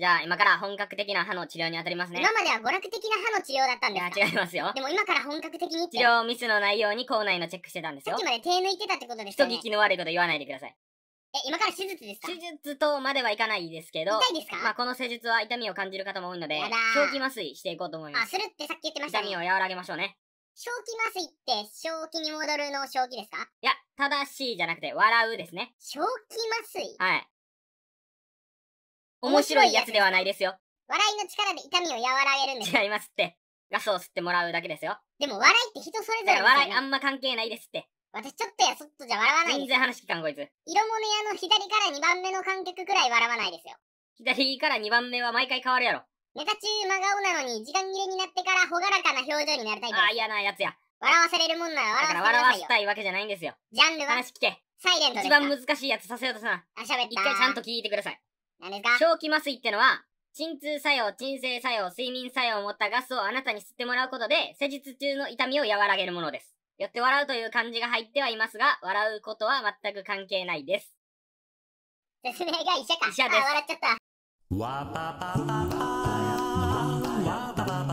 じゃあ今から本格的な歯の治療に当たりますね。今までは娯楽的な歯の治療だったんですかいや違いますよ。でも今から本格的に治療ミスのないように口内のチェックしてたんですよ。さっきまで手抜いてたってことですよね。人聞きの悪いこと言わないでください。え、今から手術ですか手術とまではいかないですけど、痛いですかまあこの施術は痛みを感じる方も多いので、正気麻酔していこうと思います。あ、するってさっき言ってました、ね、痛みを和らげましょうね。正気麻酔って正気に戻るの正気ですかいや、正しいじゃなくて笑うですね。正気麻酔はい。面白いやつではないですよ。笑いの力で痛みを和らげるんです。違いますって。ガスを吸ってもらうだけですよ。でも笑いって人それぞれ、ね、笑いあんま関係ないですって。私ちょっとやそっとじゃ笑わない全然話聞かんこいつ。色物屋の左から2番目の観客くらい笑わないですよ。左から2番目は毎回変わるやろ。ネタ中真顔なのに時間切れになってから朗らかな表情になりたいです。ああ、嫌なやつや。笑わされるもんなら笑わせだから笑わせたいわけじゃないんですよ。ジャンルは話聞け。サイレント一番難しいやつさせようとさな。あ、喋った。一回ちゃんと聞いてください。何ですか正気麻酔ってのは、鎮痛作用、鎮静作用、睡眠作用を持ったガスをあなたに吸ってもらうことで、施術中の痛みを和らげるものです。よって笑うという漢字が入ってはいますが、笑うことは全く関係ないです。説明が医者か。医者です。あ、笑っちゃった。